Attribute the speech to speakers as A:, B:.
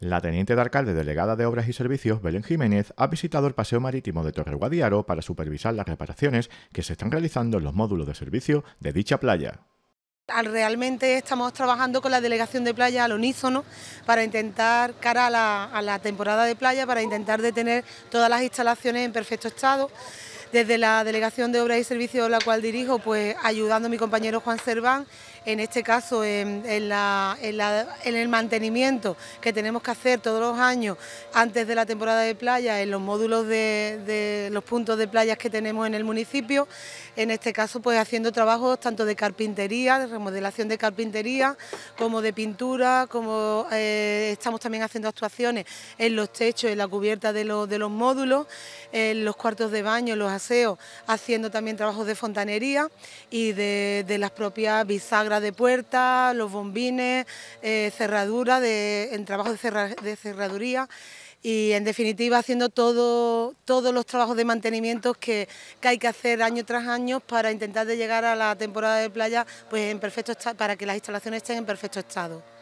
A: La teniente de alcalde delegada de Obras y Servicios, Belén Jiménez, ha visitado el Paseo Marítimo de Torre Guadiaro para supervisar las reparaciones que se están realizando en los módulos de servicio de dicha playa.
B: Realmente estamos trabajando con la delegación de playa al unísono para intentar, cara a la, a la temporada de playa, para intentar detener todas las instalaciones en perfecto estado desde la Delegación de Obras y Servicios, la cual dirijo, pues ayudando a mi compañero Juan Serván, en este caso en, el mantenimiento que tenemos que hacer todos los años antes de la temporada de playa, en los módulos de, los puntos de playas que tenemos en el municipio, en este caso pues haciendo trabajos tanto de carpintería, de remodelación de carpintería, como de pintura, como eh, estamos también haciendo actuaciones en los techos, en la cubierta de, los módulos, en los cuartos de baño, los haciendo también trabajos de fontanería y de, las propias bisagras de puertas, los bombines, eh, cerradura, en trabajos de, cerraduría y en definitiva haciendo todos los trabajos de mantenimiento que, que, hay que hacer año tras año para intentar de llegar a la temporada de playa pues en perfecto para que las instalaciones estén en perfecto estado.